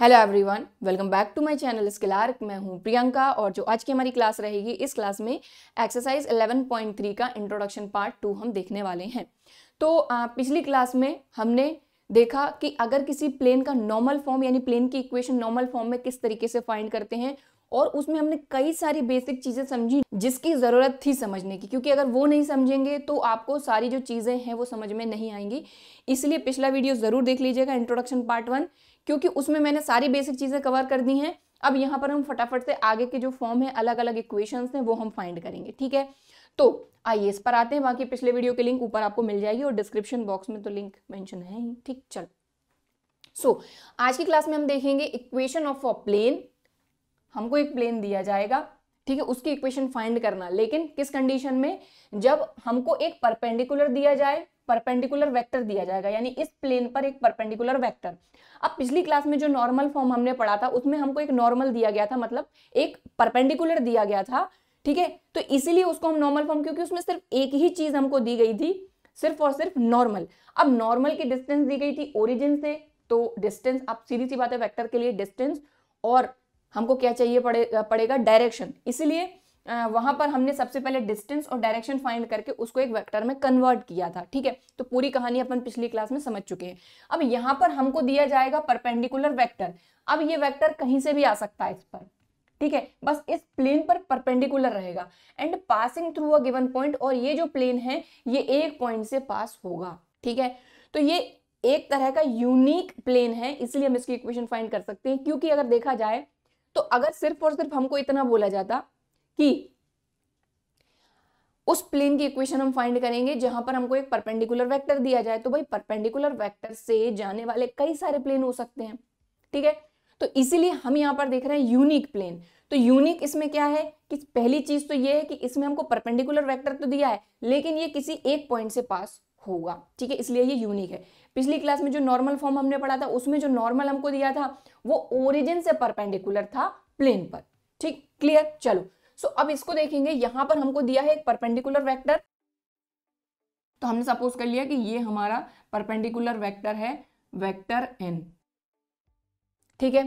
Hello everyone welcome back to my channel skill arc मैं हूं प्रियंका और जो आज की हमारी क्लास रहेगी इस क्लास में एक्सरसाइज 11.3 का इंट्रोडक्शन पार्ट टू हम देखने वाले हैं तो आ, पिछली क्लास में हमने देखा कि अगर किसी प्लेन का नॉर्मल फॉर्म यानी प्लेन की इक्वेशन नॉर्मल फॉर्म में किस तरीके से फाइंड करते हैं और उसमें हमने कई सारी बेसिक चीज़ें समझी जिसकी ज़रूरत थी समझने की क्योंकि अगर वो नहीं समझेंगे तो आपको सारी जो चीज़ें हैं वो समझ में नहीं आएंगी इसलिए पिछला वीडियो ज़रूर देख लीजिएगा इंट्रोडक्शन पार्ट वन क्योंकि उसमें मैंने सारी बेसिक चीज़ें कवर कर दी हैं अब यहाँ पर हम फटाफट से आगे के जो फॉर्म है अलग अलग इक्वेशन हैं वो हम फाइंड करेंगे ठीक है तो आइए इस पर आते हैं बाकी पिछले वीडियो के लिंक ऊपर आपको मिल जाएगी और डिस्क्रिप्शन बॉक्स में तो लिंक मैंशन है ही ठीक चलो सो so, आज की क्लास में हम देखेंगे इक्वेशन ऑफ अ प्लेन हमको एक प्लेन दिया जाएगा ठीक है उसकी इक्वेशन फाइंड करना लेकिन किस कंडीशन में जब हमको एक परपेंडिकुलर दिया जाए परपेंडिकुलर वेक्टर दिया जाएगा यानी इस प्लेन पर एक परपेंडिकुलर वेक्टर अब पिछली क्लास में जो नॉर्मल फॉर्म हमने पढ़ा था उसमें हमको एक नॉर्मल दिया गया था मतलब एक परपेंडिकुलर दिया गया था ठीक है तो इसीलिए उसको हम नॉर्मल फॉर्म क्योंकि उसमें सिर्फ एक ही चीज हमको दी गई थी सिर्फ और सिर्फ नॉर्मल अब नॉर्मल की डिस्टेंस दी गई थी ओरिजिन से तो डिस्टेंस अब सीधी सी बात है वेक्टर के लिए डिस्टेंस और हमको क्या चाहिए पड़े पड़ेगा डायरेक्शन इसीलिए वहां पर हमने सबसे पहले डिस्टेंस और डायरेक्शन फाइंड करके उसको एक वेक्टर में कन्वर्ट किया था ठीक है तो पूरी कहानी अपन पिछली क्लास में समझ चुके हैं अब यहाँ पर हमको दिया जाएगा परपेंडिकुलर वेक्टर अब ये वेक्टर कहीं से भी आ सकता है इस पर ठीक है बस इस प्लेन पर परपेंडिकुलर रहेगा and passing through a given point और ये जो प्लेन है ये एक पॉइंट से पास होगा ठीक है तो ये एक तरह का यूनिक प्लेन है इसलिए हम इसकी इक्वेशन फाइंड कर सकते हैं क्योंकि अगर देखा जाए तो अगर सिर्फ और सिर्फ हमको इतना बोला जाता की उस प्लेन की इक्वेशन हम फाइंड करेंगे जहां पर हमको एक परपेंडिकुलर वेक्टर दिया जाए तो भाई परपेंडिकुलर वेक्टर से जाने वाले कई सारे प्लेन हो सकते हैं ठीक है तो इसीलिए हम यहां पर देख रहे हैं यूनिक प्लेन तो यूनिक इसमें क्या है कि पहली चीज तो ये है कि इसमें हमको परपेंडिकुलर वेक्टर तो दिया है लेकिन ये किसी एक पॉइंट से पास होगा ठीक है इसलिए ये यूनिक है पिछली क्लास में जो नॉर्मल फॉर्म हमने पढ़ा था उसमें जो नॉर्मल हमको दिया था वो ओरिजिन से परपेंडिकुलर था प्लेन पर ठीक क्लियर चलो सो अब इसको देखेंगे यहां पर हमको दिया है एक परपेंडिकुलर वेक्टर तो हमने सपोज कर लिया कि ये हमारा परपेंडिकुलर वेक्टर है वेक्टर एन ठीक है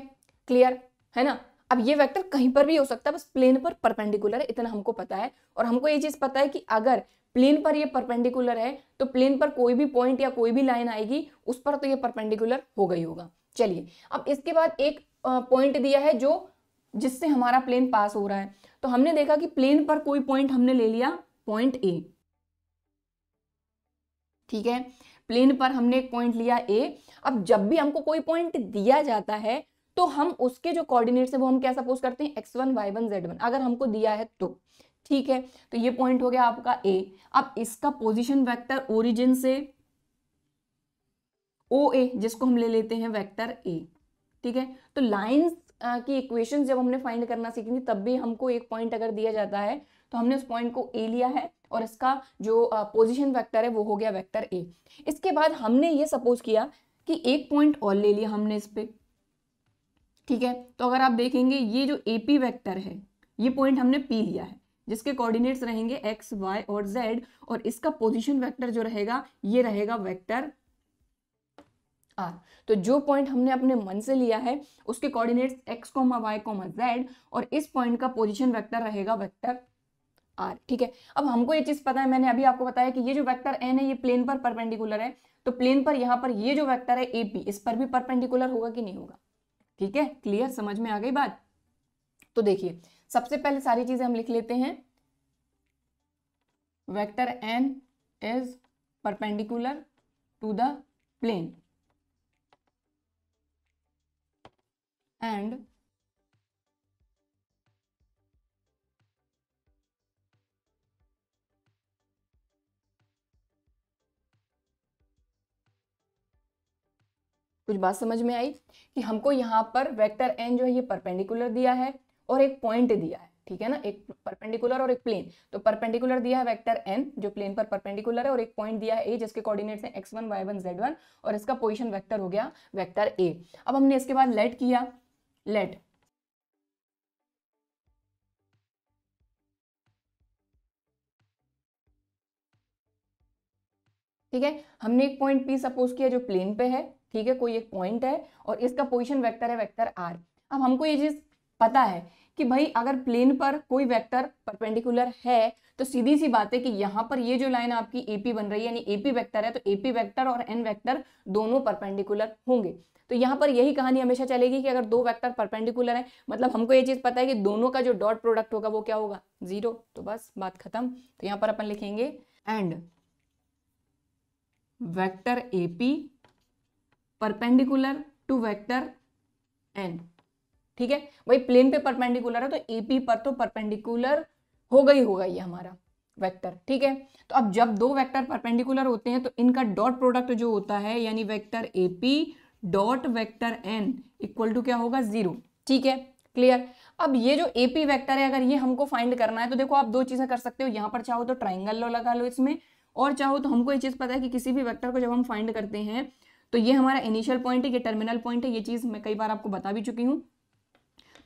क्लियर है ना अब ये वेक्टर कहीं पर भी हो सकता है बस प्लेन पर परपेंडिकुलर है इतना हमको पता है और हमको ये चीज पता है कि अगर प्लेन पर ये परपेंडिकुलर है तो प्लेन पर कोई भी पॉइंट या कोई भी लाइन आएगी उस पर तो ये परपेंडिकुलर हो गई होगा चलिए अब इसके बाद एक पॉइंट दिया है जो जिससे हमारा प्लेन पास हो रहा है तो हमने देखा कि प्लेन पर कोई पॉइंट हमने ले लिया पॉइंट ए ठीक है प्लेन पर हमने एक पॉइंट लिया ए अब जब भी हमको कोई पॉइंट दिया जाता है तो हम उसके जो कोऑर्डिनेट्स है वो हम क्या सपोज करते हैं x one y one z one अगर हमको दिया है तो ठीक है तो ये पॉइंट हो गया आपका ए अब इसका पोजिशन वैक्टर ओरिजिन से ओ ए जिसको हम ले लेते हैं वैक्टर ए ठीक है तो लाइंस की इक्वेशन जब हमने फाइंड करना सीखी थी तब भी हमको एक पॉइंट अगर दिया जाता है तो हमने उस पॉइंट को ए लिया है और इसका जो पोजिशन वैक्टर है वो हो गया वैक्टर ए इसके बाद हमने ये सपोज किया कि एक पॉइंट और ले लिया हमने इस पर ठीक है तो अगर आप देखेंगे ये जो ए पी वैक्टर है ये पॉइंट हमने पी लिया है जिसके कोऑर्डिनेट्स रहेंगे एक्स वाई और जेड और इसका पोजीशन वेक्टर जो रहेगा ये रहेगा वेक्टर आर हाँ, तो जो पॉइंट हमने अपने मन से लिया है उसके coordinates x comma y comma z और इस पॉइंट का पोजिशन वैक्टर रहेगा वैक्टर आर ठीक है अब हमको ये चीज़ पता है मैंने अभी आपको बताया कि ये जो वैक्टर एन है ये प्लेन पर परपेंडिकुलर है तो प्लेन पर यहाँ पर ये जो वैक्टर है ए पी इस पर भी परपेंडिकुलर होगा कि नहीं होगा ठीक है क्लियर समझ में आ गई बात तो देखिए सबसे पहले सारी चीज़ें हम लिख लेते हैं vector N is perpendicular to the plane and कुछ बात समझ में आई कि हमको यहां पर वेक्टर एन जो है ये परपेंडिकुलर दिया है और एक पॉइंट दिया है ठीक है ना एक परपेंडिकुलर और एक प्लेन तो परपेंडिकुलर दिया है वेक्टर एन जो प्लेन पर परपेंडिकुलर है और एक पॉइंट दिया है ए जिसके कोऑर्डिनेट्स हैं x one y one z one और इसका पोजिशन वैक्टर हो गया वैक्टर ए अब हमने इसके बाद लेट किया lead ठीक है हमने एक पॉइंट पी सपोज किया जो प्लेन पे है ठीक है कोई एक पॉइंट है और इसका पोजिशन वैक्टर है वैक्टर आर अब हमको ये चीज़ पता है कि भाई अगर प्लेन पर कोई वेक्टर परपेंडिकुलर है तो सीधी सी बात है कि यहाँ पर ये जो लाइन आपकी एपी बन रही है यानी एपी वेक्टर है तो एपी वेक्टर और एन वेक्टर दोनों परपेंडिकुलर होंगे तो यहाँ पर यही कहानी हमेशा चलेगी कि अगर दो वेक्टर परपेंडिकुलर है मतलब हमको ये चीज़ पता है कि दोनों का जो डॉट प्रोडक्ट होगा वो क्या होगा जीरो तो बस बात खत्म तो यहाँ पर अपन लिखेंगे and vector AP perpendicular to vector N ठीक है वही प्लेन पे परपेंडिकुलर है तो एपी पर तो परपेंडिकुलर हो गई होगा ये हमारा वेक्टर ठीक है तो अब जब दो वेक्टर परपेंडिकुलर होते हैं तो इनका डॉट प्रोडक्ट जो होता है यानी vector AP dot vector N equal to क्या होगा जीरो ठीक है क्लियर अब ये जो एपी वेक्टर है अगर ये हमको फाइंड करना है तो देखो आप दो चीजें कर सकते हो यहां पर चाहो तो ट्राइंगल लो लगा लो इसमें और चाहो तो हमको ये चीज़ पता है कि किसी भी वेक्टर को जब हम फाइंड करते हैं तो ये हमारा इनिशियल पॉइंट है ये टर्मिनल पॉइंट है ये चीज़ मैं कई बार आपको बता भी चुकी हूँ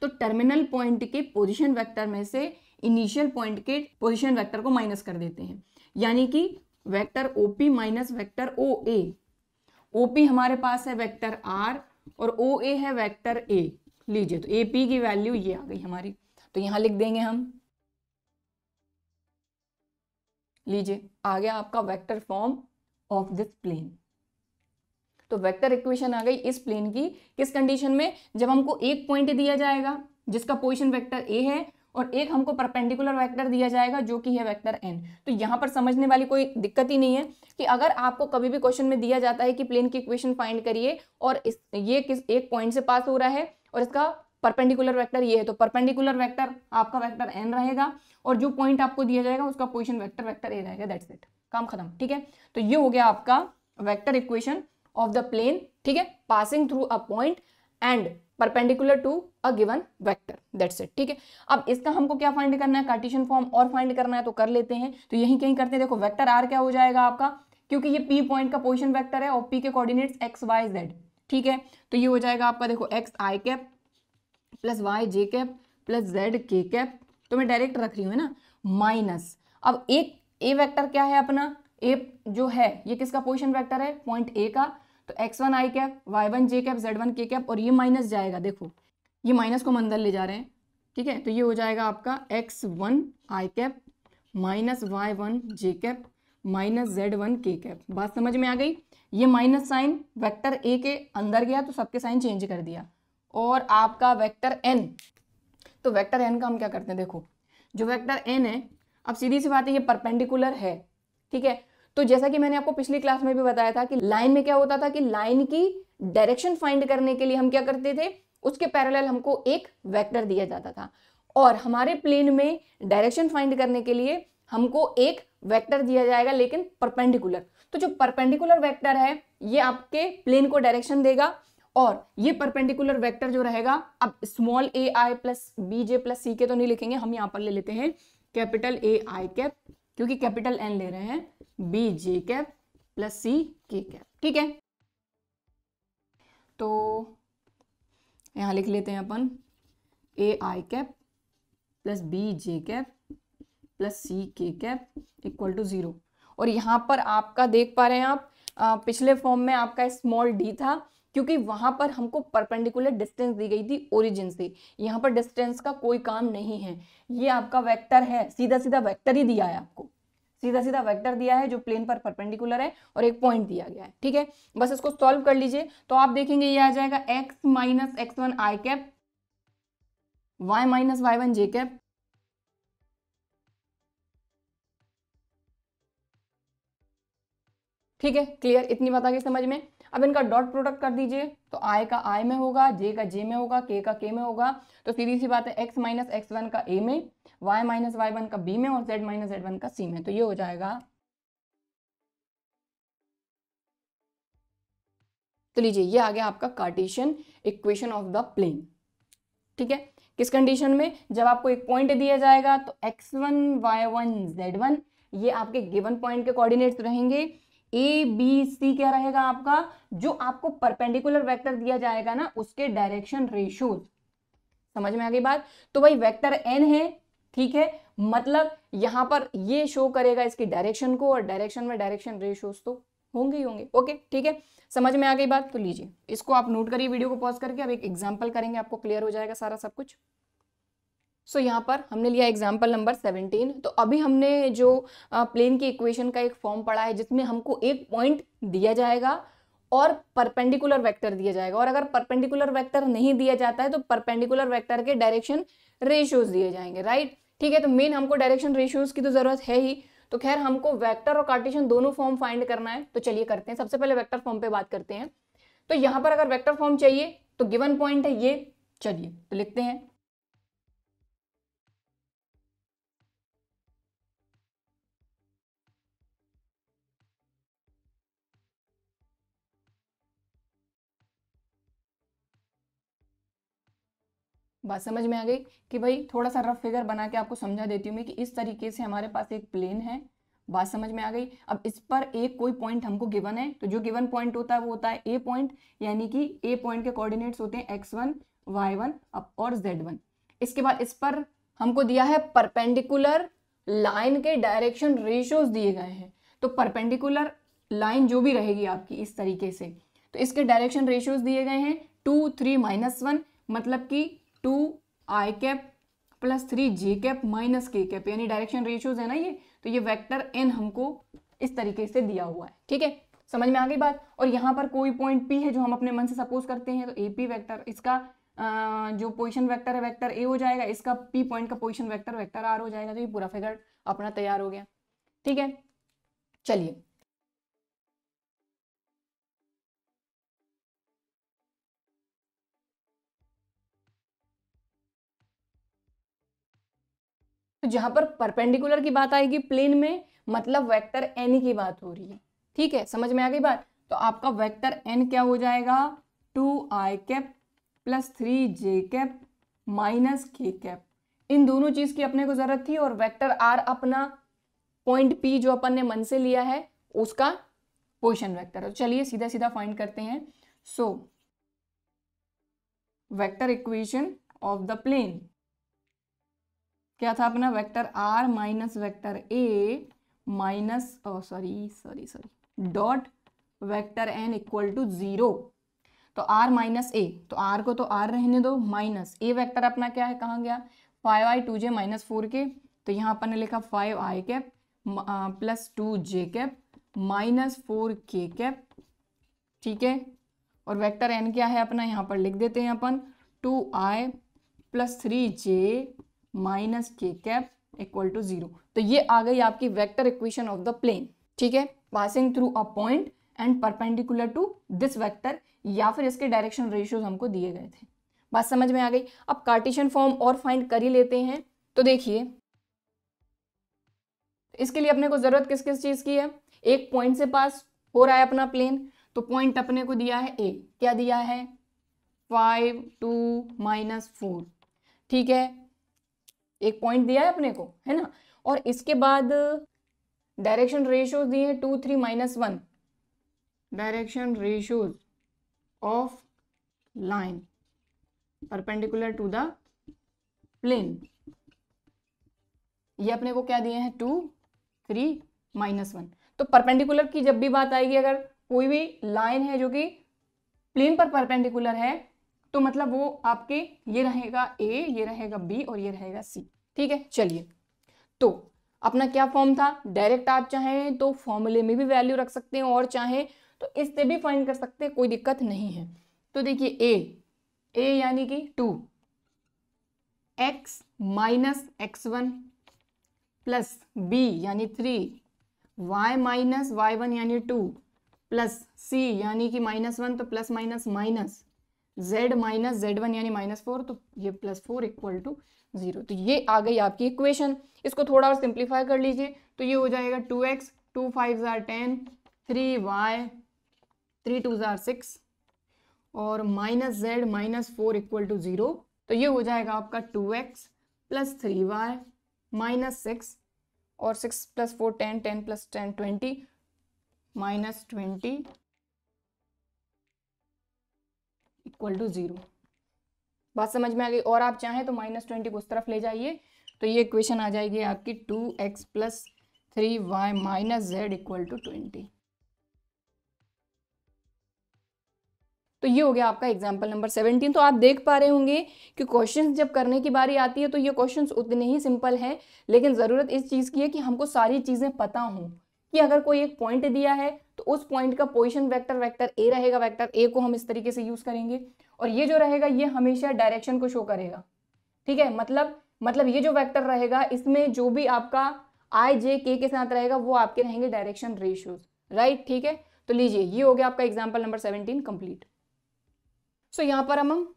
तो टर्मिनल पॉइंट के पोजिशन वैक्टर में से इनिशियल पॉइंट के पोजिशन वैक्टर को माइनस कर देते हैं यानी कि vector O P minus vector O A O P हमारे पास है वैक्टर आर और ओ ए है वैक्टर ए लीजिए तो ए पी की वैल्यू ये आ गई हमारी तो यहां लिख देंगे हम लीजिए आ गया आपका vector form of this plane तो वेक्टर इक्वेशन आ गई इस प्लेन की किस कंडीशन में जब हमको एक पॉइंट दिया जाएगा जिसका पोजिशन वैक्टर ए है और एक हमको परपेंडिकुलर वेक्टर दिया जाएगा जो कि है वेक्टर एन तो यहां पर समझने वाली कोई दिक्कत ही नहीं है कि अगर आपको कभी भी क्वेश्चन में दिया जाता है कि प्लेन की इक्वेशन फाइंड करिए और इस ये किस एक पॉइंट से पास हो रहा है और इसका परपेंडिकुलर वेक्टर ये है तो परपेंडिकुलर वेक्टर आपका वैक्टर एन रहेगा और जो पॉइंट आपको दिया जाएगा उसका पोजिशन वैक्टर वैक्टर ए रहेगा दैट्स इट काम खत्म ठीक है तो ये हो गया आपका vector equation of the plane ठीक है passing through a point and perpendicular to a given vector that's it ठीक है अब इसका हमको क्या फाइंड करना है कार्टिशन फॉर्म और फाइंड करना है तो कर लेते हैं तो यही कहीं करते हैं देखो वेक्टर आर क्या हो जाएगा आपका क्योंकि ये पी पॉइंट का पोजिशन वैक्टर है और पी के कोऑर्डिनेट्स एक्स वाई जेड ठीक है तो ये हो जाएगा आपका देखो x i cap plus y j cap plus z k cap तो मैं डायरेक्ट रख रही हूँ ना माइनस अब एक ए वेक्टर क्या है अपना ए जो है ये किसका पोजिशन वेक्टर है पॉइंट ए का तो x one i cap y one j cap z one k cap और ये माइनस जाएगा देखो ये माइनस को मंदर ले जा रहे हैं ठीक है तो ये हो जाएगा आपका x one i cap minus y one j cap minus z one k cap बात समझ में आ गई ये माइनस साइन वेक्टर ए के अंदर गया तो सबके साइन चेंज कर दिया और आपका वेक्टर एन तो वेक्टर एन का हम क्या करते हैं देखो जो वेक्टर एन है अब सीधी सी बात है ये परपेंडिकुलर है ठीक है तो जैसा कि मैंने आपको पिछली क्लास में भी बताया था कि लाइन में क्या होता था कि लाइन की डायरेक्शन फाइंड करने के लिए हम क्या करते थे उसके पैरेलल हमको एक वेक्टर दिया जाता था और हमारे प्लेन में डायरेक्शन फाइंड करने के लिए हमको एक वेक्टर दिया जाएगा लेकिन परपेंडिकुलर तो जो परपेंडिकुलर वेक्टर है ये आपके प्लेन को डायरेक्शन देगा और ये परपेंडिकुलर वेक्टर जो रहेगा अब small a i plus B j plus C k तो नहीं लिखेंगे हम यहां पर ले लेते हैं कैपिटल ए आई कैप क्योंकि कैपिटल एन ले रहे हैं बी जे कैप प्लस सी के कैप ठीक है तो यहां लिख लेते हैं अपन A i cap plus B j cap plus C k cap equal to zero और यहां पर आपका देख पा रहे हैं आप आ, पिछले फॉर्म में आपका स्मॉल डी था क्योंकि वहां पर हमको परपेंडिकुलर डिस्टेंस दी गई थी ओरिजिन से यहाँ पर डिस्टेंस का कोई काम नहीं है ये आपका वेक्टर है सीधा सीधा वेक्टर ही दिया है आपको सीधा सीधा वेक्टर दिया है जो प्लेन पर परपेंडिकुलर है और एक पॉइंट दिया गया है ठीक है बस इसको सॉल्व कर लीजिए तो आप देखेंगे ये आ जाएगा x minus x one i cap y minus y one j cap ठीक है क्लियर इतनी बात आ गई समझ में अब इनका डॉट प्रोडक्ट कर दीजिए तो आई का आई में होगा जे का जे में होगा के का के में होगा तो सीधी सी बात है एक्स माइनस एक्स वन का ए में वाई माइनस वाई वन का बी में और जेड माइनस जेड वन का सी में तो ये हो जाएगा तो लीजिए ये आ गया आपका Cartesian equation of the plane ठीक है किस कंडीशन में जब आपको एक पॉइंट दिया जाएगा तो x one y one z one ये आपके गिवन पॉइंट के कोऑर्डिनेट्स रहेंगे ए बी सी क्या रहेगा आपका जो आपको परपेंडिकुलर वेक्टर दिया जाएगा ना उसके डायरेक्शन रेशो समझ में आ गई बात तो भाई वेक्टर एन है ठीक है मतलब यहां पर ये शो करेगा इसके डायरेक्शन को और डायरेक्शन में डायरेक्शन रेशोज तो होंगे ही होंगे ओके ठीक है समझ में आ गई बात तो लीजिए इसको आप नोट करिए वीडियो को पॉज करके अब एक एग्जाम्पल करेंगे आपको क्लियर हो जाएगा सारा सब कुछ सो so, यहाँ पर हमने लिया एग्जाम्पल नंबर सेवनटीन तो अभी हमने जो प्लेन की इक्वेशन का एक फॉर्म पढ़ा है जिसमें हमको एक पॉइंट दिया जाएगा और परपेंडिकुलर वेक्टर दिया जाएगा और अगर परपेंडिकुलर वेक्टर नहीं दिया जाता है तो परपेंडिकुलर वेक्टर के डायरेक्शन रेशियोज दिए जाएंगे राइट ठीक है तो मेन हमको डायरेक्शन रेशियोज की तो ज़रूरत है ही तो खैर हमको वेक्टर और कार्टिशन दोनों फॉर्म फाइंड करना है तो चलिए करते हैं सबसे पहले वैक्टर फॉर्म पर बात करते हैं तो यहाँ पर अगर वैक्टर फॉर्म चाहिए तो गिवन पॉइंट है ये चलिए तो लिखते हैं बात समझ में आ गई कि भाई थोड़ा सा रफ फिगर बना के आपको समझा देती हूँ मैं कि इस तरीके से हमारे पास एक प्लेन है बात समझ में आ गई अब इस पर एक कोई पॉइंट हमको गिवन है तो जो गिवन पॉइंट होता है वो होता है ए पॉइंट यानी कि ए पॉइंट के कोऑर्डिनेट्स होते हैं एक्स वन वाई वन और जेड वन इसके बाद इस पर हमको दिया है परपेंडिकुलर लाइन के डायरेक्शन रेशियोज दिए गए हैं तो परपेंडिकुलर लाइन जो भी रहेगी आपकी इस तरीके से तो इसके डायरेक्शन रेशियोज दिए गए हैं टू थ्री माइनस वन मतलब कि two i cap plus three j cap minus k cap यानी डायरेक्शन रेशियोज है ना ये तो ये वेक्टर एन हमको इस तरीके से दिया हुआ है ठीक है समझ में आ गई बात और यहाँ पर कोई पॉइंट पी है जो हम अपने मन से सपोज करते हैं तो ए पी वैक्टर इसका आ, जो पोजिशन वैक्टर है वैक्टर ए हो जाएगा इसका पी पॉइंट का पोजिशन वैक्टर वैक्टर आर हो जाएगा तो ये पूरा फिगर अपना तैयार हो गया ठीक है चलिए तो जहां पर परपेंडिकुलर की बात आएगी प्लेन में मतलब वेक्टर एन की बात हो रही है ठीक है समझ में आ गई बात तो आपका वेक्टर एन क्या हो जाएगा two i cap plus three j cap minus k cap इन दोनों चीज़ की अपने को ज़रूरत थी और वेक्टर आर अपना पॉइंट पी जो अपन ने मन से लिया है उसका पोजिशन वैक्टर है तो चलिए सीधा सीधा फाइंड करते हैं so vector equation of the plane क्या था अपना vector r minus vector a minus sorry sorry sorry dot vector N equal to zero तो आर माइनस ए तो आर को तो आर रहने दो माइनस ए वेक्टर अपना क्या है कहाँ गया five i two j minus four k तो यहाँ अपन ने लिखा five i cap plus two j cap minus four k cap ठीक है और वेक्टर एन क्या है अपना यहाँ पर लिख देते हैं अपन two i plus three j minus k cap equal to zero तो ये आ गई आपकी vector equation of the plane ठीक है passing through a point and perpendicular to this vector या फिर इसके डायरेक्शन रेशियोज हमको दिए गए थे बात समझ में आ गई अब कार्टिशन फॉर्म और फाइंड कर ही लेते हैं तो देखिए इसके लिए अपने को ज़रूरत किस किस चीज़ की है एक पॉइंट से पास हो रहा है अपना प्लेन तो पॉइंट अपने को दिया है ए क्या दिया है फाइव टू माइनस फोर ठीक है एक पॉइंट दिया है अपने को है ना और इसके बाद डायरेक्शन रेशोज दिए हैं two three minus one direction ratios of line perpendicular to the plane ये अपने को क्या दिए हैं टू थ्री माइनस वन तो परपेंडिकुलर की जब भी बात आएगी अगर कोई भी लाइन है जो कि प्लेन पर परपेंडिकुलर है तो मतलब वो आपके ये रहेगा ए ये रहेगा बी और ये रहेगा सी ठीक है चलिए तो अपना क्या फॉर्म था डायरेक्ट आप चाहें तो फॉर्मूले में भी वैल्यू रख सकते हैं और चाहें तो इससे भी फाइन कर सकते हैं कोई दिक्कत नहीं है तो देखिए ए ए यानी कि two x minus x one plus b यानी three y minus y one यानी टू प्लस सी यानी कि माइनस वन तो plus minus minus z minus z one यानी माइनस फोर तो ये plus four equal to zero तो ये आ गई आपकी इक्वेशन इसको थोड़ा और सिंप्लीफाई कर लीजिए तो ये हो जाएगा टू एक्स टू फाइव ज़ार ten three y three two ज़ार सिक्स और minus z minus four equal to zero तो ये हो जाएगा आपका two x plus three y minus six और six plus four ten ten plus ten twenty minus twenty equal to zero बात समझ में आ गई और आप चाहें तो माइनस ट्वेंटी को उस तरफ ले जाइए तो ये इक्वेशन आ जाएगी आपकी two x plus three y minus z equal to twenty तो ये हो गया आपका एग्जाम्पल नंबर सेवनटीन तो आप देख पा रहे होंगे कि क्वेश्चंस जब करने की बारी आती है तो ये क्वेश्चंस उतने ही सिंपल हैं लेकिन ज़रूरत इस चीज़ की है कि हमको सारी चीज़ें पता हों कि अगर कोई एक पॉइंट दिया है तो उस पॉइंट का पोजिशन वैक्टर वैक्टर ए रहेगा वैक्टर ए को हम इस तरीके से यूज करेंगे और ये जो रहेगा ये हमेशा डायरेक्शन को शो करेगा ठीक है मतलब मतलब ये जो वैक्टर रहेगा इसमें जो भी आपका आई जे के के साथ रहेगा वो आपके रहेंगे डायरेक्शन रेशियोज राइट ठीक है तो लीजिए ये हो गया आपका example number seventeen complete so यहां पर हम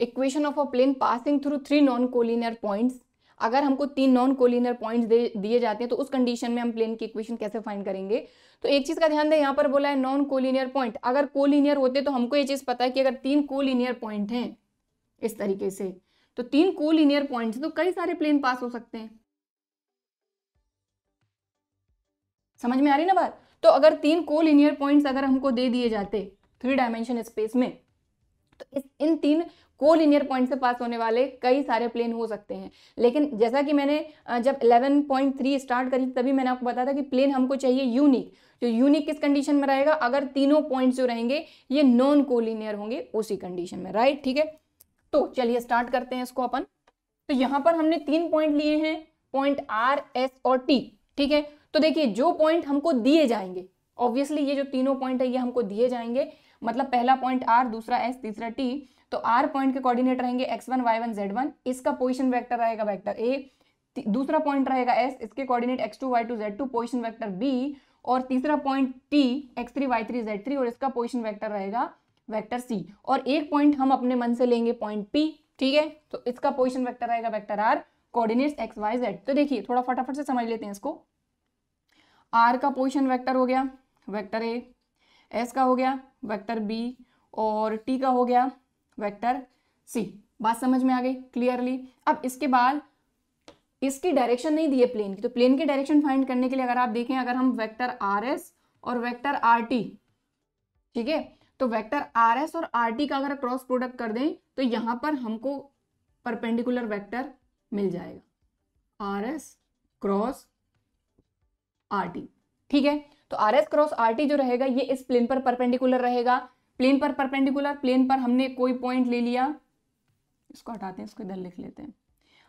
equation of a plane passing through three non collinear points अगर हमको तीन नॉन कोलिनर पॉइंट्स दिए जाते हैं तो उस कंडीशन में हम प्लेन की इक्वेशन कैसे फाइंड करेंगे तो एक चीज़ का ध्यान दें यहाँ पर बोला है नॉन कोलिनियर पॉइंट अगर कोलिनियर होते तो हमको ये चीज़ पता है कि अगर तीन कोलिनियर पॉइंट हैं इस तरीके से तो तीन कोलिनियर पॉइंट तो कई सारे प्लेन पास हो सकते हैं समझ में आ रही ना बात तो अगर तीन कोलिनियर पॉइंट अगर हमको दे दिए जाते थ्री डायमेंशन स्पेस में तो इस इन तीन कोलिनियर पॉइंट से पास होने वाले कई सारे प्लेन हो सकते हैं लेकिन जैसा कि मैंने जब 11.3 स्टार्ट करी तभी मैंने आपको बताया था कि प्लेन हमको चाहिए यूनिक जो तो यूनिक किस कंडीशन में रहेगा अगर तीनों पॉइंट्स जो रहेंगे ये नॉन कोलिनियर होंगे उसी कंडीशन में राइट ठीक है तो चलिए स्टार्ट करते हैं इसको अपन तो यहां पर हमने तीन पॉइंट लिए हैं पॉइंट आर एस और टी ठीक है तो देखिए जो पॉइंट हमको दिए जाएंगे ऑब्वियसली ये जो तीनों पॉइंट है ये हमको दिए जाएंगे मतलब पहला पॉइंट आर दूसरा एस तीसरा टी तो आर पॉइंट के कोऑर्डिनेट रहेंगे x one y one z one इसका पोजिशन वैक्टर रहेगा वैक्टर ए दूसरा पॉइंट रहेगा एस इसके coordinate x two y two z two position vector b और तीसरा point T x three y three z three और इसका पोजिशन वैक्टर रहेगा वैक्टर सी और एक पॉइंट हम अपने मन से लेंगे पॉइंट पी ठीक है तो इसका पोजिशन वैक्टर रहेगा vector r coordinates x y z तो देखिए थोड़ा फटाफट से समझ लेते हैं इसको आर का पोजिशन वैक्टर हो गया वैक्टर ए एस का हो गया वैक्टर बी और टी का हो गया वेक्टर सी बात समझ में आ गई क्लियरली अब इसके बाद इसकी डायरेक्शन नहीं दी है प्लेन की तो प्लेन की डायरेक्शन फाइंड करने के लिए अगर आप देखें अगर हम वेक्टर आर एस और वेक्टर आर टी ठीक है तो वेक्टर आर एस और आर टी का अगर क्रॉस प्रोडक्ट कर दें तो यहां पर हमको परपेंडिकुलर वेक्टर मिल जाएगा R S cross R T ठीक है तो R S cross R T जो रहेगा ये इस प्लेन पर परपेंडिकुलर रहेगा प्लेन पर परपेंडिकुलर प्लेन पर हमने कोई पॉइंट ले लिया इसको हटाते हैं इसको इधर लिख लेते हैं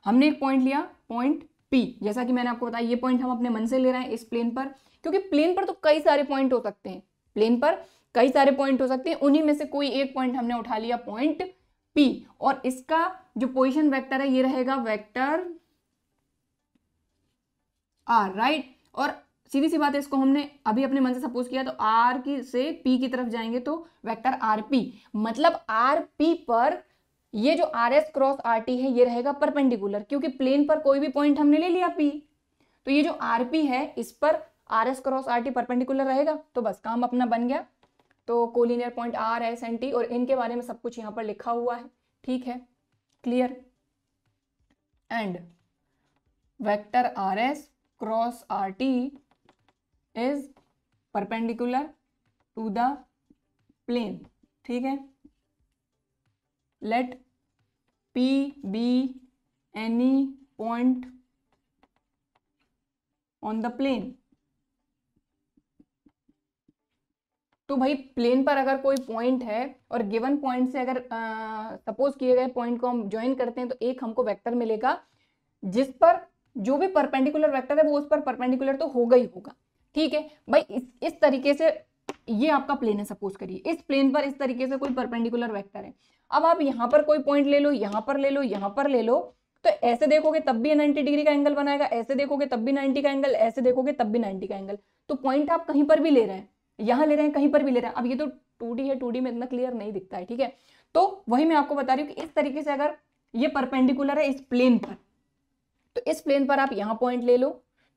हमने एक पॉइंट लिया पॉइंट पी जैसा कि मैंने आपको बताया ये पॉइंट हम अपने मन से ले रहे हैं इस प्लेन पर क्योंकि प्लेन पर तो कई सारे पॉइंट हो सकते हैं प्लेन पर कई सारे पॉइंट हो सकते हैं उन्हीं में से कोई एक पॉइंट हमने उठा लिया पॉइंट पी और इसका जो पोजिशन वेक्टर है ये रहेगा वेक्टर आर राइट और सीधी सी बात है इसको हमने अभी अपने मन से सपोज किया तो आर की से पी की तरफ जाएंगे तो वेक्टर आर पी मतलब आर पी पर ये जो R S cross R T है ये रहेगा परपेंडिकुलर क्योंकि प्लेन पर कोई भी पॉइंट हमने ले लिया पी तो ये जो आर पी है इस पर R S cross R T perpendicular रहेगा तो बस काम अपना बन गया तो collinear point R S and T और इनके बारे में सब कुछ यहां पर लिखा हुआ है ठीक है clear and vector R S cross R T is perpendicular to the plane ठीक है let P be any point on the plane तो भाई प्लेन पर अगर कोई पॉइंट है और गिवन पॉइंट से अगर सपोज किए गए पॉइंट को हम ज्वाइन करते हैं तो एक हमको वेक्टर मिलेगा जिस पर जो भी परपेंडिकुलर वेक्टर है वो उस पर परपेंडिकुलर तो होगा ही होगा ठीक है भाई इस, इस तरीके से ये आपका प्लेन है सपोज करिए इस प्लेन पर इस तरीके से कोई परपेंडिकुलर वेक्टर है अब आप यहाँ पर कोई पॉइंट ले लो यहाँ पर ले लो यहाँ पर ले लो तो ऐसे देखोगे तब भी नाइन्टी डिग्री का एंगल बनाएगा ऐसे देखोगे तब भी नाइनटी का एंगल ऐसे देखोगे तब भी नाइन्टी का एंगल तो पॉइंट आप कहीं पर भी ले रहे हैं यहाँ ले रहे हैं कहीं पर भी ले रहे हैं अब ये तो टू है टू में इतना क्लियर नहीं दिखता है ठीक है तो वही मैं आपको बता रही हूँ कि इस तरीके से अगर ये परपेंडिकुलर है इस प्लेन पर तो इस प्लेन पर आप यहाँ पॉइंट ले लो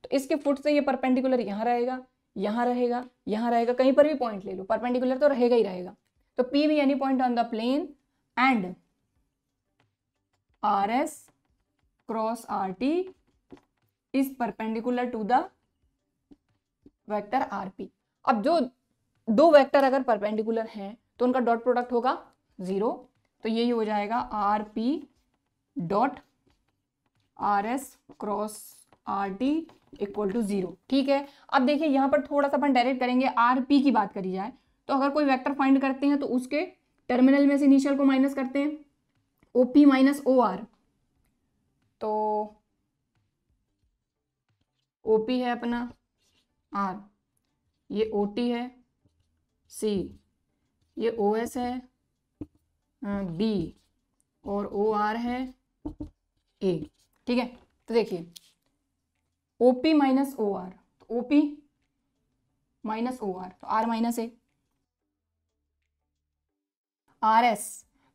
तो इसके फुट से ये परपेंडिकुलर यहाँ रहेगा यहाँ रहेगा यहाँ रहेगा कहीं पर भी पॉइंट ले लो परपेंडिकुलर तो रहेगा ही रहेगा तो P be any point on the plane and R S cross R T is perpendicular to the vector R P अब जो दो वेक्टर अगर परपेंडिकुलर हैं तो उनका डॉट प्रोडक्ट होगा ज़ीरो तो यही हो जाएगा R P dot R S cross R T equal to zero ठीक है अब देखिए यहाँ पर थोड़ा सा अपन डायरेक्ट करेंगे आर पी की बात करी जाए तो अगर कोई वेक्टर फाइंड करते हैं तो उसके टर्मिनल में से इनिशियल को माइनस करते हैं O P minus O R तो ओ पी है अपना आर ये ओ टी है सी ये ओ एस है बी और ओ आर है ए ठीक है तो देखिए ओपी माइनस ओ आर तो माइनस ओ आर तो r minus a R S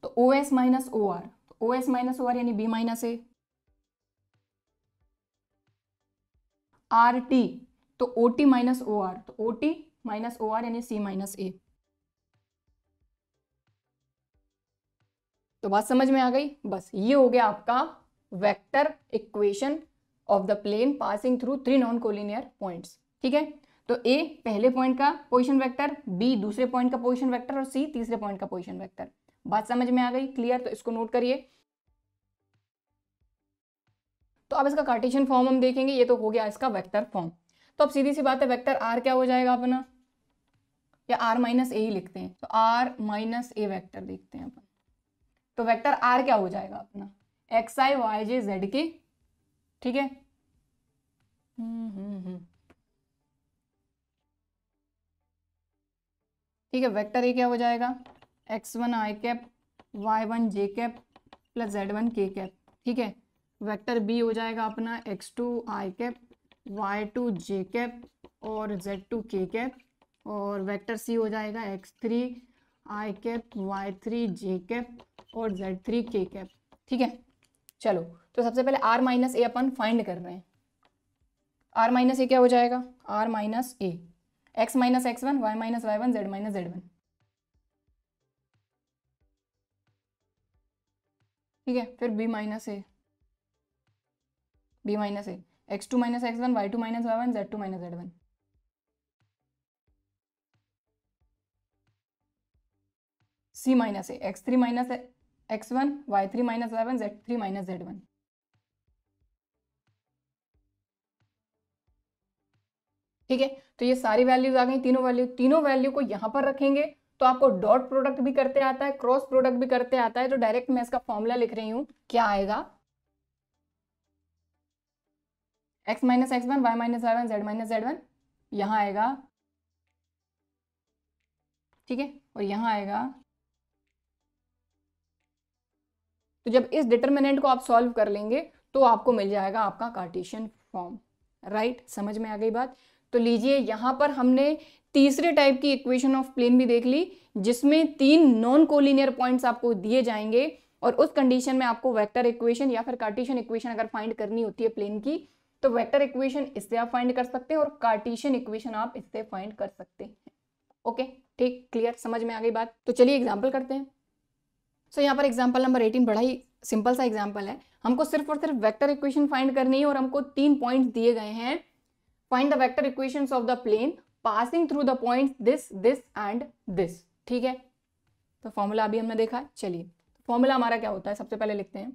तो O S minus O R तो O S minus O R यानी b minus a R T तो O T minus O R तो O T minus O R यानी c minus a तो बात समझ में आ गई बस ये हो गया आपका vector equation of the plane passing through three non collinear points ठीक है तो ए पहले पॉइंट का पोजिशन वैक्टर बी दूसरे पॉइंट का पोजिशन वैक्टर और सी तीसरे पॉइंट का पोजिशन वैक्टर बात समझ में आ गई क्लियर तो इसको नोट करिए तो अब इसका कार्टेशियन फॉर्म हम देखेंगे ये तो हो गया इसका वेक्टर फॉर्म तो अब सीधी सी बात है वेक्टर आर क्या हो जाएगा अपना या आर माइनस ए ही लिखते हैं तो आर माइनस ए वैक्टर देखते हैं अपन तो वेक्टर आर क्या हो जाएगा अपना x i y j z k ठीक है हम्म, हम्म, हम्म। ठीक है वेक्टर ए क्या हो जाएगा x one i cap y one j cap plus z one k cap ठीक है वेक्टर बी हो जाएगा अपना x two i cap y two j cap और जेड टू के कैप और वेक्टर सी हो जाएगा x three i cap y three j cap और जेड थ्री के कैप ठीक है चलो तो सबसे पहले आर माइनस ए अपन फाइंड कर रहे हैं आर माइनस ए क्या हो जाएगा r minus a x minus x one y minus y one z minus z one ठीक है फिर b minus a b minus a x two minus x one y two minus y one z two minus z one c minus a x three minus x one y three minus y one z three minus z one ठीक है तो ये सारी values आ गई तीनों value तीनों value को यहाँ पर रखेंगे तो आपको डॉट प्रोडक्ट भी करते आता है क्रॉस प्रोडक्ट भी करते आता है तो डायरेक्ट मैं इसका फॉर्मूला लिख रही हूं क्या आएगा x minus x one y minus y one z minus z one यहां आएगा ठीक है और यहां आएगा तो जब इस डिटर्मिनेंट को आप सॉल्व कर लेंगे तो आपको मिल जाएगा आपका कार्टेशियन फॉर्म राइट समझ में आ गई बात तो लीजिए यहाँ पर हमने तीसरे टाइप की इक्वेशन ऑफ प्लेन भी देख ली जिसमें तीन नॉन कोलिनियर पॉइंट्स आपको दिए जाएंगे और उस कंडीशन में आपको वेक्टर इक्वेशन या फिर कार्टिशन इक्वेशन अगर फाइंड करनी होती है प्लेन की तो वेक्टर इक्वेशन इससे आप फाइंड कर सकते हैं और कार्टिशन इक्वेशन आप इससे फाइंड कर सकते हैं ओके ठीक क्लियर समझ में आ गई बात तो चलिए एग्जाम्पल करते हैं सो so, यहाँ पर एग्जाम्पल नंबर एटीन बड़ा ही सिंपल सा एग्जाम्पल है हमको सिर्फ और सिर्फ वैक्टर इक्वेशन फाइंड करनी है और हमको तीन पॉइंट दिए गए हैं find the vector equation of the plane passing through the point this this and this ठीक है तो फॉर्मूला अभी हमने देखा चलिए फॉर्मूला हमारा क्या होता है सबसे पहले लिखते हैं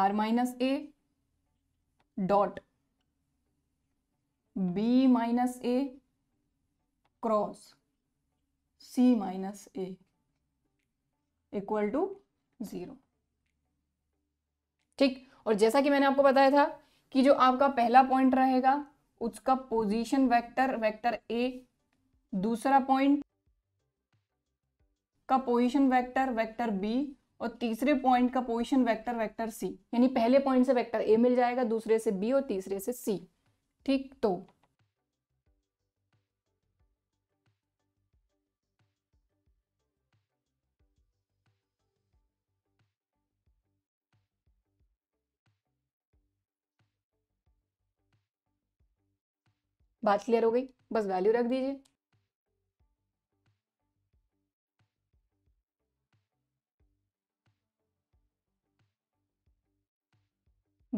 r minus a dot b minus a cross c minus a equal to zero ठीक और जैसा कि मैंने आपको बताया था कि जो आपका पहला पॉइंट रहेगा उसका पोजीशन वेक्टर वेक्टर ए दूसरा पॉइंट का पोजीशन वेक्टर वेक्टर बी और तीसरे पॉइंट का पोजीशन वेक्टर वेक्टर सी यानी पहले पॉइंट से वेक्टर ए मिल जाएगा दूसरे से बी और तीसरे से सी ठीक तो बात क्लियर हो गई बस वैल्यू रख दीजिए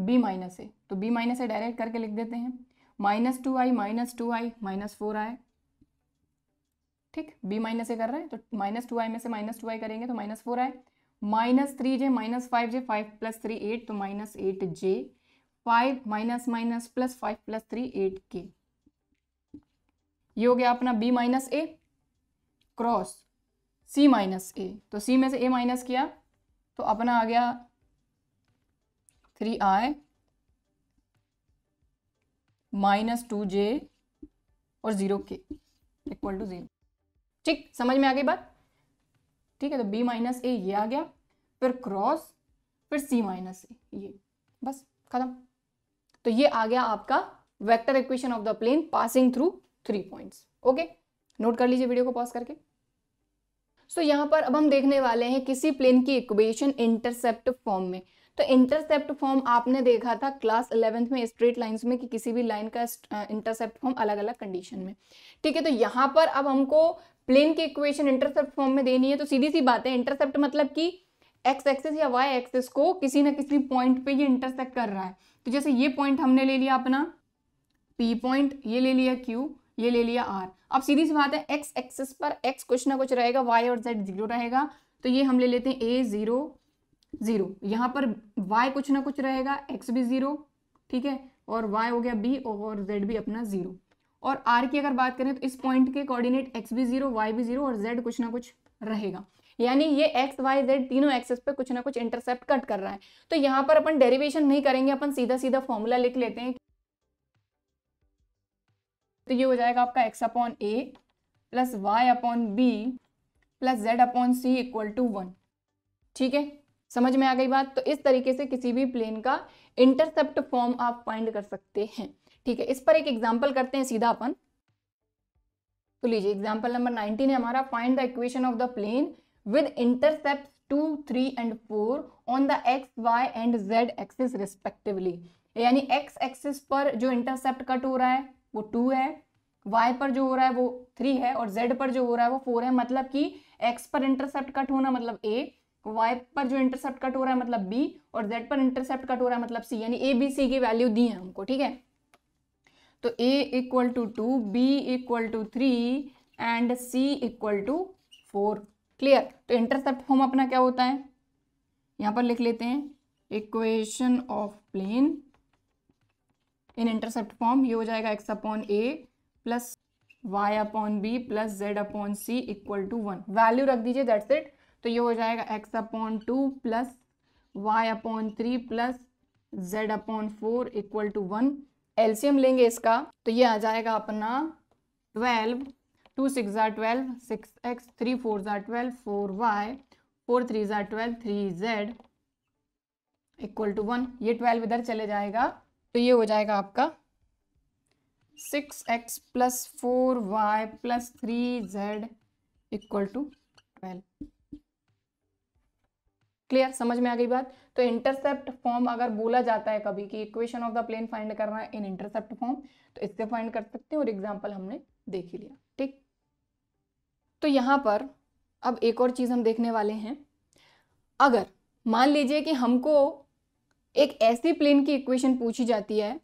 b माइनस ए तो b माइनस ए डायरेक्ट करके लिख देते हैं minus two i minus two i minus four i ठीक b माइनस ए कर रहे हैं तो माइनस टू आई में से माइनस टू आई करेंगे तो minus four i minus three j minus five j five plus three eight तो minus eight j five minus minus plus five plus three eight k ये हो गया अपना b minus a cross c minus a तो c में से ए minus किया तो अपना आ गया three i minus two j और ज़ीरो के इक्वल टू ज़ीरो ठीक समझ में आ गई बात ठीक है तो बी माइनस ए ये आ गया फिर क्रॉस फिर सी माइनस ए ये बस खत्म तो ये आ गया आपका vector equation of the plane passing through three points okay note कर लीजिए वीडियो को पॉज करके सो so, यहाँ पर अब हम देखने वाले हैं किसी प्लेन की इक्वेशन इंटरसेप्ट फॉर्म में तो इंटरसेप्ट फॉर्म आपने देखा था क्लास इलेवेंथ में स्ट्रेट लाइंस में कि किसी भी लाइन का इंटरसेप्ट फॉर्म अलग अलग कंडीशन में ठीक है तो यहाँ पर अब हमको प्लेन की इक्वेशन इंटरसेप्ट फॉर्म में देनी है तो सीधी सी बात है इंटरसेप्ट मतलब कि एक्स एक्सिस या वाई एक्सिस को किसी ना किसी पॉइंट पे ये इंटरसेप्ट कर रहा है तो जैसे ये पॉइंट हमने ले लिया अपना पी पॉइंट ये ले लिया क्यू ये ले लिया आर अब सीधी सी बात है एक्स एक्सिस पर एक्स कुछ ना कुछ रहेगा वाई और जेड जीरो रहेगा तो ये हम ले लेते हैं ए ज़ीरो ज़ीरो यहाँ पर वाई कुछ ना कुछ रहेगा एक्स भी ज़ीरो ठीक है और वाई हो गया बी और जेड भी अपना ज़ीरो और आर की अगर बात करें तो इस पॉइंट के कोऑर्डिनेट एक्स भी ज़ीरो वाई भी ज़ीरो और जेड कुछ ना कुछ रहेगा यानी ये एक्स वाई जेड तीनों एक्सेस पे कुछ ना कुछ इंटरसेप्ट कट कर रहा है तो यहाँ पर अपन डेरिवेशन नहीं करेंगे अपन सीधा सीधा फॉर्मूला लिख लेते हैं तो ये हो जाएगा आपका x upon a plus y upon b plus z upon c equal to one ठीक है समझ में आ गई बात तो इस तरीके से किसी भी प्लेन का इंटरसेप्ट फॉर्म आप फाइंड कर सकते हैं ठीक है इस पर एक एग्जाम्पल करते हैं सीधा अपन तो लीजिए एग्जाम्पल नंबर नाइनटीन है हमारा find the equation of the plane with intercept two three and four on the x y and z axis respectively यानी एक्स एक्सिस पर जो इंटरसेप्ट कट हो रहा है वो टू है y पर जो हो रहा है वो थ्री है और z पर जो हो रहा है वो फोर है मतलब कि x पर इंटरसेप्ट कट होना मतलब a y पर जो इंटरसेप्ट कट हो रहा है मतलब b और z पर इंटरसेप्ट कट हो रहा है मतलब c यानी a b c की वैल्यू दी है हमको ठीक है तो a equal to two b equal to three and c equal to four clear तो इंटरसेप्ट फॉर्म अपना क्या होता है यहां पर लिख लेते हैं equation of plane in intercept form ये हो जाएगा x upon a plus y upon b plus z upon c equal to one value रख दीजिए दैट्स इट तो ये हो जाएगा x upon two plus y upon three plus z upon four equal to one LCM लेंगे इसका तो ये आ जाएगा अपना ट्वेल्व टू सिक्स ज़ार twelve six x three four ज़ार twelve four y four three ज़ार twelve three z equal to one ये ट्वेल्व इधर चले जाएगा तो ये हो जाएगा आपका six x plus four y plus three z equal to twelve clear समझ में आ गई बात तो इंटरसेप्ट फॉर्म अगर बोला जाता है कभी कि equation of the plane find करना है इन इंटरसेप्ट फॉर्म तो इससे फाइंड कर सकते हैं और एग्जाम्पल हमने देख ही लिया ठीक तो यहां पर अब एक और चीज़ हम देखने वाले हैं अगर मान लीजिए कि हमको एक ऐसी प्लेन की इक्वेशन पूछी जाती है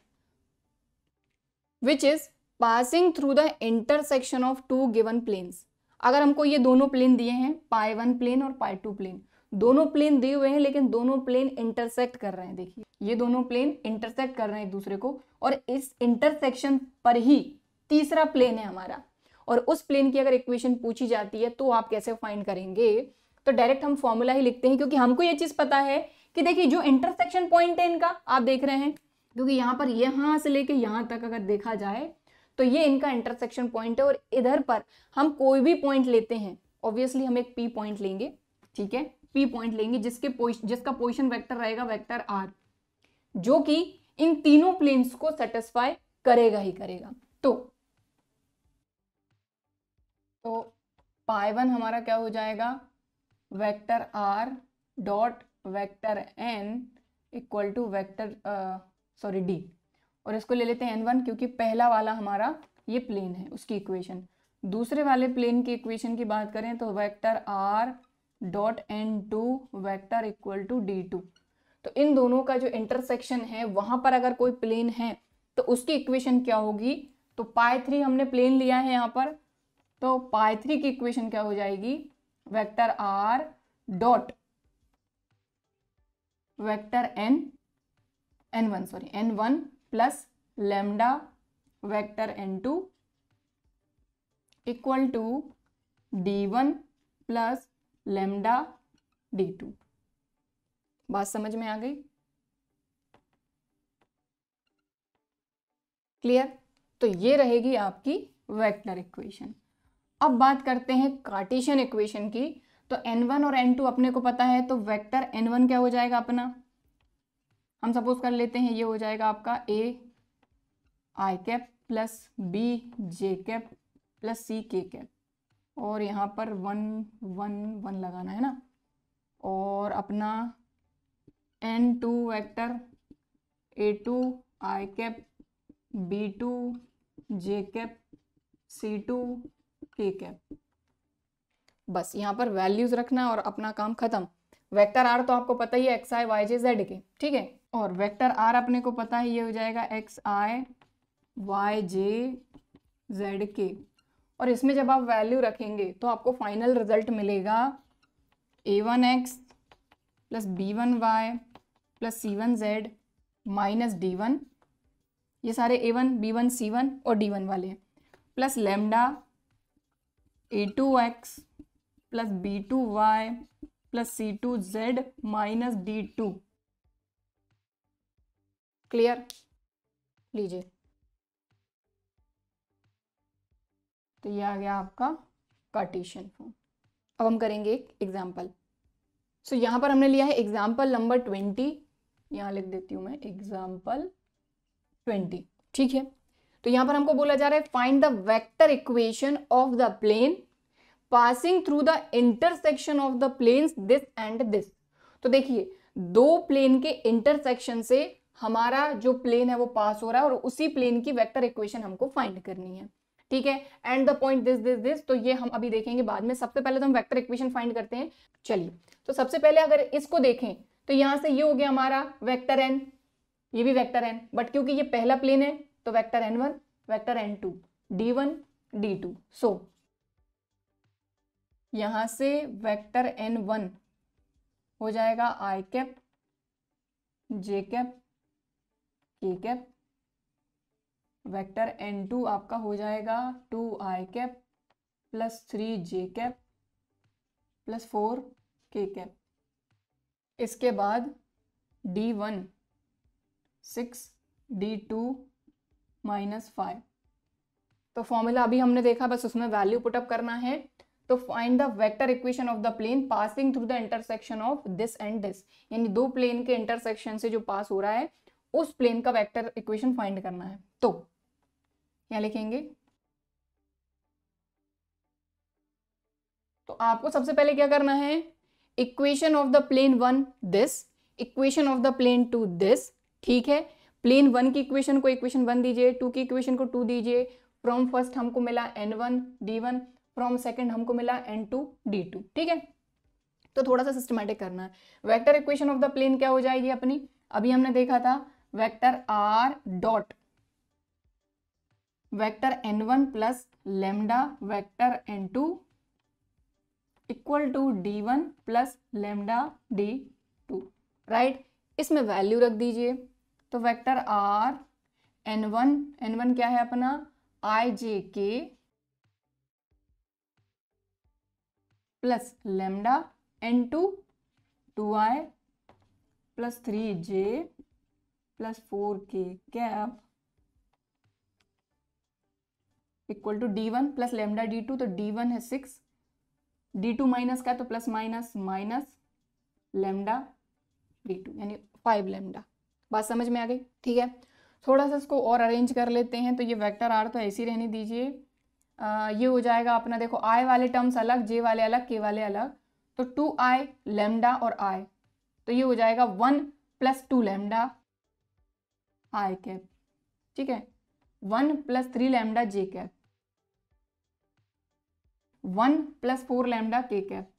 which is passing through the intersection of two given planes अगर हमको ये दोनों प्लेन दिए हैं पाए वन प्लेन और पाए टू प्लेन दोनों प्लेन दिए हुए हैं लेकिन दोनों प्लेन इंटरसेक्ट कर रहे हैं देखिए ये दोनों प्लेन इंटरसेक्ट कर रहे हैं एक दूसरे को और इस इंटरसेक्शन पर ही तीसरा प्लेन है हमारा और उस प्लेन की अगर इक्वेशन पूछी जाती है तो आप कैसे फाइंड करेंगे तो डायरेक्ट हम फॉर्मूला ही लिखते हैं क्योंकि हमको ये चीज़ पता है कि देखिए जो इंटरसेक्शन पॉइंट है इनका आप देख रहे हैं क्योंकि यहाँ पर यहाँ से लेके यहाँ तक अगर देखा जाए तो ये इनका इंटरसेक्शन पॉइंट है और इधर पर हम कोई भी पॉइंट लेते हैं ऑब्वियसली हम एक पी पॉइंट लेंगे ठीक है पी पॉइंट लेंगे जिसके जिसका पोजिशन वैक्टर रहेगा वैक्टर आर जो कि इन तीनों प्लेन्स को सेटिस्फाई करेगा ही करेगा तो तो पाई वन हमारा क्या हो जाएगा vector r dot vector N equal to vector sorry d और इसको ले लेते हैं एन वन क्योंकि पहला वाला हमारा ये प्लेन है उसकी इक्वेशन दूसरे वाले प्लेन की इक्वेशन की बात करें तो vector r dot n two vector equal to d two तो इन दोनों का जो इंटरसेक्शन है वहाँ पर अगर कोई प्लेन है तो उसकी इक्वेशन क्या होगी तो पाई थ्री हमने प्लेन लिया है यहाँ पर तो पाई थ्री की इक्वेशन क्या हो जाएगी vector r dot vector n n one sorry n one plus lambda vector n two equal to d one plus lambda d two बात समझ में आ गई क्लियर तो ये रहेगी आपकी वेक्टर इक्वेशन अब बात करते हैं कार्टेशियन इक्वेशन की तो एन वन और एन टू अपने को पता है तो वेक्टर वन क्या हो जाएगा अपना हम सपोज कर लेते हैं ये हो जाएगा आपका a i cap plus B j cap plus C k cap और यहाँ पर वन वन वन लगाना है ना और अपना n two vector a two i cap b two j cap c two k cap बस यहाँ पर वैल्यूज रखना और अपना काम खत्म वेक्टर आर तो आपको पता ही है x i y j z k ठीक है और वेक्टर आर अपने को पता है ये हो जाएगा x i y j z k और इसमें जब आप वैल्यू रखेंगे तो आपको फाइनल रिजल्ट मिलेगा a one x plus b one y plus c one z minus d one ये सारे a one b one c one और डी वन वाले हैं plus lambda a two x plus b two y plus c two z minus d two clear लीजिए तो ये आ गया आपका कार्टेशियन फॉर्म अब हम करेंगे एक एग्जाम्पल सो so, यहां पर हमने लिया है एग्जाम्पल नंबर ट्वेंटी यहां लिख देती हूं मैं एग्जाम्पल ट्वेंटी ठीक है तो यहां पर हमको बोला जा रहा है find the vector equation of the plane passing through the intersection of the planes this and this तो देखिए दो प्लेन के इंटरसेक्शन से हमारा जो प्लेन है वो पास हो रहा है और उसी प्लेन की वेक्टर इक्वेशन हमको फाइंड करनी है ठीक है and the point this this this तो ये हम अभी देखेंगे बाद में सबसे पहले तो हम वेक्टर इक्वेशन फाइंड करते हैं चलिए तो सबसे पहले अगर इसको देखें तो यहाँ से ये हो गया हमारा वेक्टर एन ये भी वेक्टर एन बट क्योंकि ये पहला प्लेन है तो vector n one vector n two d one d two so यहाँ से वेक्टर एन वन हो जाएगा i cap j cap k cap vector n two आपका हो जाएगा two i cap plus three j cap plus four k cap इसके बाद d one six d two minus five तो फॉर्मूला अभी हमने देखा बस उसमें वैल्यू पुटअप करना है तो find the vector equation of the plane passing through the intersection of this and this यानी दो प्लेन के इंटरसेक्शन से जो पास हो रहा है उस प्लेन का वेक्टर इक्वेशन फाइंड करना है तो क्या लिखेंगे तो आपको सबसे पहले क्या करना है equation of the plane one this equation of the plane two this ठीक है प्लेन वन की इक्वेशन को इक्वेशन वन दीजिए टू की इक्वेशन को टू दीजिए फ्रॉम फर्स्ट हमको मिला n one d one from second हमको मिला एन टू डी टू ठीक है तो थोड़ा सा सिस्टमेटिक करना है vector equation of the plane क्या हो जाएगी अपनी अभी हमने देखा था vector r dot vector n one plus lambda vector n two equal to d one plus lambda d two right इसमें वैल्यू रख दीजिए तो vector r n one n one क्या है अपना i j k plus lambda n two two i plus three j plus four k cap equal to d one plus lambda d two तो d one है six d two minus का तो plus minus minus lambda d two यानी five lambda बात समझ में आ गई ठीक है थोड़ा सा इसको और अरेंज कर लेते हैं तो ये वेक्टर आर तो ऐसे ही रहने दीजिए ये हो जाएगा अपना देखो आई वाले टर्म्स अलग जे वाले अलग के वाले अलग तो टू आई लेमडा और i तो ये हो जाएगा one plus two lambda i cap ठीक है one plus three lambda j cap one plus four lambda k cap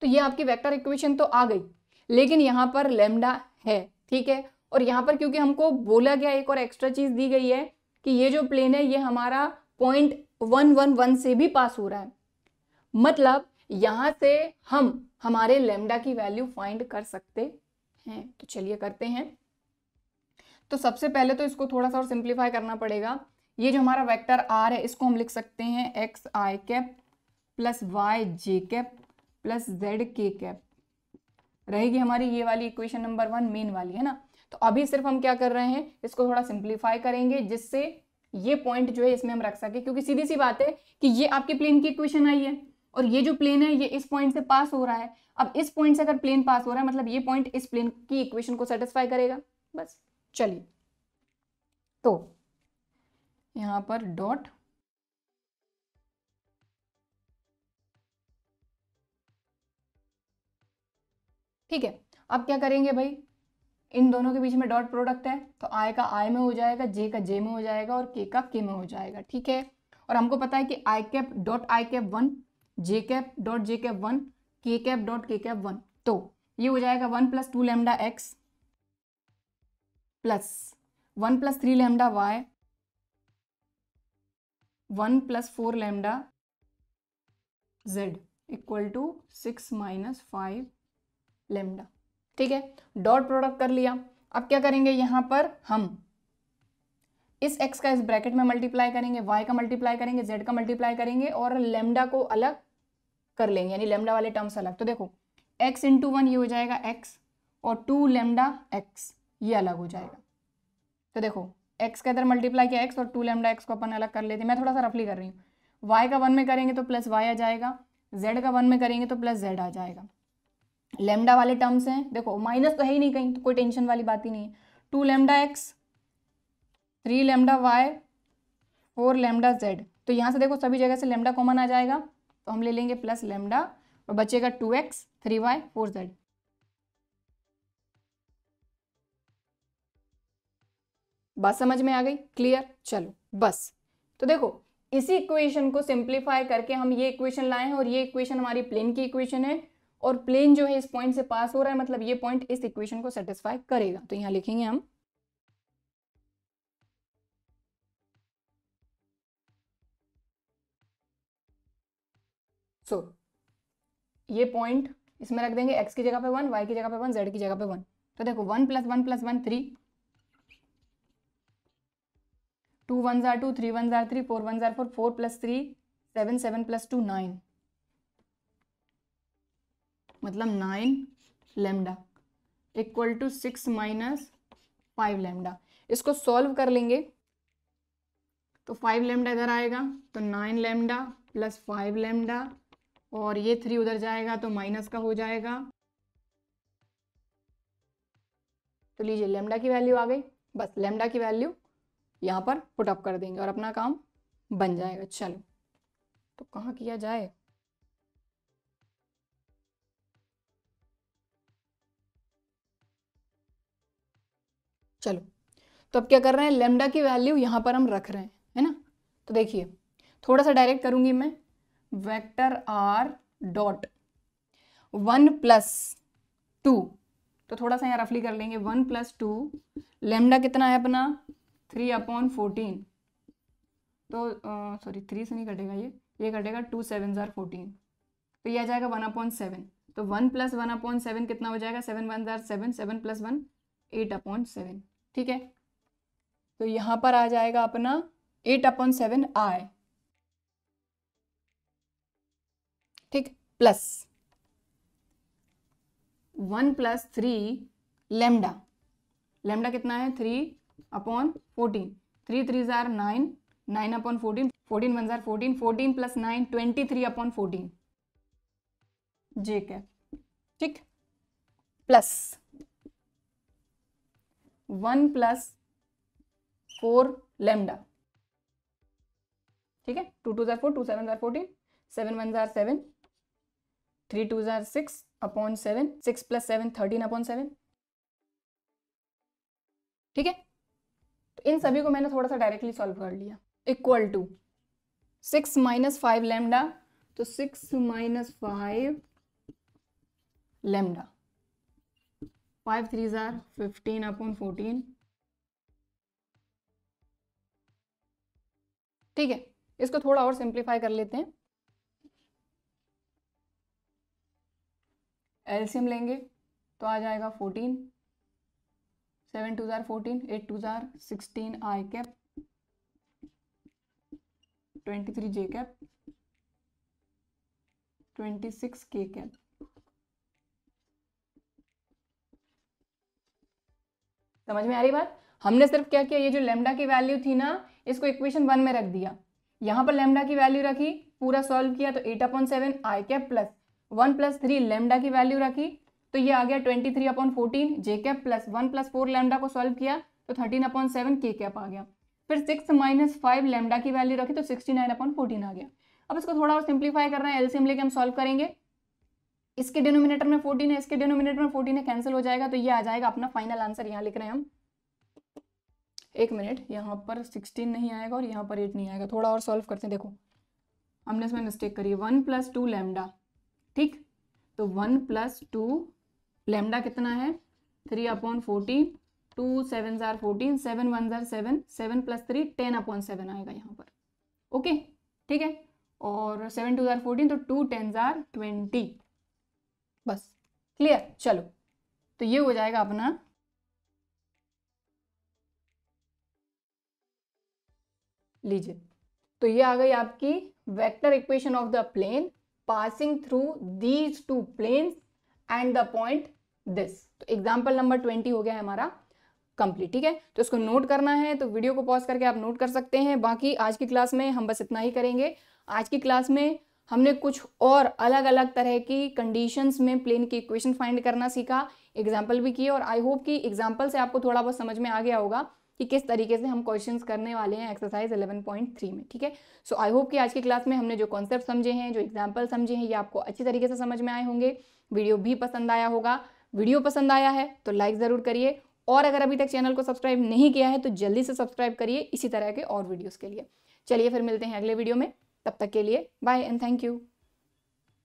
तो ये आपकी वेक्टर इक्वेशन तो आ गई लेकिन यहां पर लेमडा है ठीक है और यहाँ पर क्योंकि हमको बोला गया एक और एक्स्ट्रा चीज़ दी गई है कि ये जो प्लेन है ये हमारा पॉइंट वन वन वन से भी पास हो रहा है मतलब यहाँ से हम हमारे लेमडा की वैल्यू फाइंड कर सकते हैं तो चलिए करते हैं तो सबसे पहले तो इसको थोड़ा सा और सिंप्लीफाई करना पड़ेगा ये जो हमारा वेक्टर आर है इसको हम लिख सकते हैं x i cap plus y j cap plus z k cap रहेगी हमारी ये वाली इक्वेशन नंबर वन मेन वाली है ना तो अभी सिर्फ हम क्या कर रहे हैं इसको थोड़ा सिंप्लीफाई करेंगे जिससे ये पॉइंट जो है इसमें हम रख सके क्योंकि सीधी सी बात है कि ये आपकी प्लेन की इक्वेशन आई है और ये जो प्लेन है ये इस पॉइंट से पास हो रहा है अब इस पॉइंट से अगर प्लेन पास हो रहा है मतलब ये पॉइंट इस प्लेन की इक्वेशन को सेटिस्फाई करेगा बस चलिए तो यहां पर डॉट ठीक है अब क्या करेंगे भाई इन दोनों के बीच में डॉट प्रोडक्ट है तो आई का आई में हो जाएगा जे का जे में हो जाएगा और के का के में हो जाएगा ठीक है और हमको पता है कि i cap dot i cap one j cap dot j cap one k cap dot k cap one तो ये हो जाएगा one plus two lambda x plus one plus three lambda y one plus four lambda z equal to six minus five lambda ठीक है dot product कर लिया अब क्या करेंगे यहां पर हम इस x का इस ब्रैकेट में मल्टीप्लाई करेंगे y का मल्टीप्लाई करेंगे z का मल्टीप्लाई करेंगे और लेमडा को अलग कर लेंगे यानी लेमडा वाले टर्म्स अलग तो देखो x इंटू वन ये हो जाएगा x और टू लेमडा x ये अलग हो जाएगा तो देखो x का इधर मल्टीप्लाई किया x और टू लेमडा x को अपन अलग कर लेते हैं मैं थोड़ा सा रफली कर रही हूँ y का वन में करेंगे तो प्लस वाई आ जाएगा z का वन में करेंगे तो प्लस जेड आ जाएगा लेमडा वाले टर्म्स हैं देखो माइनस तो है ही नहीं कहीं तो कोई टेंशन वाली बात ही नहीं है two lambda x three lambda y four lambda z तो यहाँ से देखो सभी जगह से लेमडा कॉमन आ जाएगा तो हम ले लेंगे प्लस लेमडा और बचेगा two x three y four z बात समझ में आ गई क्लियर चलो बस तो देखो इसी इक्वेशन को सिंप्लीफाई करके हम ये इक्वेशन लाए हैं और ये इक्वेशन हमारी प्लेन की इक्वेशन है और प्लेन जो है इस पॉइंट से पास हो रहा है मतलब ये पॉइंट इस इक्वेशन को सेटिस्फाई करेगा तो यहां लिखेंगे हम सो so, ये पॉइंट इसमें रख देंगे एक्स की जगह पे वन वाई की जगह पे वन जेड की जगह पे वन तो देखो one plus one plus one three two one जार टू थ्री वन जार थ्री फोर वन जार four four plus three seven seven plus two nine मतलब nine lambda equal to six minus five lambda इसको solve कर लेंगे तो five lambda इधर आएगा तो nine lambda plus five lambda और ये थ्री उधर जाएगा तो माइनस का हो जाएगा तो लीजिए लेमडा की वैल्यू आ गई बस लेमडा की वैल्यू यहाँ पर पुटअप कर देंगे और अपना काम बन जाएगा चलो तो कहाँ किया जाए चलो तो अब क्या कर रहे हैं लेमडा की वैल्यू यहाँ पर हम रख रहे हैं है ना तो देखिए थोड़ा सा डायरेक्ट करूंगी मैं vector r dot one plus two तो थोड़ा सा यहाँ रफली कर लेंगे वन प्लस टू लेमडा कितना है अपना थ्री अपॉन फोर्टीन तो सॉरी थ्री से नहीं कटेगा ये ये कटेगा टू सेवन ज़ार फोर्टीन तो ये आ जाएगा वन अपॉन सेवन तो one plus one upon seven कितना हो जाएगा सेवन वन ज़ार seven seven plus one eight upon seven ठीक है तो यहां पर आ जाएगा अपना एट अपॉन सेवन आई ठीक plus one plus three lambda lambda कितना है three upon fourteen three three जार nine nine upon fourteen fourteen one जार fourteen fourteen plus nine twenty three upon fourteen j cap ठीक plus one plus four lambda ठीक है two two जार four two seven जार fourteen seven one जार seven three two जार six upon seven six plus seven thirteen upon seven ठीक है तो इन सभी को मैंने थोड़ा सा डायरेक्टली सॉल्व कर लिया equal to six minus five lambda तो six minus five lambda five three ज़ार फिफ्टीन अपॉन फोर्टीन ठीक है इसको थोड़ा और सिंप्लीफाई कर लेते हैं एल्सियम लेंगे तो आ जाएगा फोर्टीन सेवन टू ज़ार फोर्टीन एट टू ज़ार sixteen i cap twenty three j cap twenty six k cap समझ में आ रही बात हमने सिर्फ क्या किया ये जो लेमडा की वैल्यू थी ना इसको इक्वेशन वन में रख दिया यहाँ पर लेमडा की वैल्यू रखी पूरा सॉल्व किया तो eight upon seven i cap plus one plus three lambda की वैल्यू रखी तो ये आ गया twenty three upon fourteen j cap plus one plus four lambda को सॉल्व किया तो thirteen upon seven k cap आ गया फिर सिक्स माइनस फाइव लेमडा की वैल्यू रखी तो सिक्सटी नाइन अपॉन फोर्टीन आ गया अब इसको थोड़ा और सिंप्लीफाई करना है एलसीएम लेके हम सॉल्व करेंगे इसके डिनोमिनेटर में फोर्टीन है इसके डिनोमिनेटर में फोर्टीन है कैंसिल हो जाएगा तो ये आ जाएगा अपना फाइनल आंसर यहाँ लिख रहे हैं हम एक मिनट यहाँ पर सिक्सटीन नहीं आएगा और यहाँ पर एट नहीं आएगा थोड़ा और सॉल्व करते हैं देखो हमने इसमें मिस्टेक करी है वन प्लस टू लेमडा ठीक तो वन प्लस टू लेमडा कितना है three upon fourteen two seven ज़ार फोर्टीन सेवन वन ज़ार seven seven plus three ten upon seven आएगा यहाँ पर ओके ठीक है और सेवन टू ज़ार फोर्टीन तो टू टेन ज़ार ट्वेंटी बस क्लियर चलो तो ये हो जाएगा अपना लीजिए तो ये आ गई आपकी vector equation of the plane passing through these two planes and the point this तो एग्जाम्पल नंबर ट्वेंटी हो गया है हमारा कंप्लीट ठीक है तो इसको नोट करना है तो वीडियो को पॉज करके आप नोट कर सकते हैं बाकी आज की क्लास में हम बस इतना ही करेंगे आज की क्लास में हमने कुछ और अलग अलग तरह की कंडीशंस में प्लेन की इक्वेशन फाइंड करना सीखा एग्जाम्पल भी किए और आई होप कि एग्जाम्पल से आपको थोड़ा बहुत समझ में आ गया होगा कि किस तरीके से हम क्वेश्चंस करने वाले हैं एक्सरसाइज 11.3 में ठीक है सो आई होप कि आज की क्लास में हमने जो कॉन्सेप्ट समझे हैं जो एग्जाम्पल समझे हैं ये आपको अच्छी तरीके से समझ में आए होंगे वीडियो भी पसंद आया होगा वीडियो पसंद आया है तो लाइक ज़रूर करिए और अगर अभी तक चैनल को सब्सक्राइब नहीं किया है तो जल्दी से सब्सक्राइब करिए इसी तरह के और वीडियोज़ के लिए चलिए फिर मिलते हैं अगले वीडियो में तब तक के लिए बाय एंड थैंक यू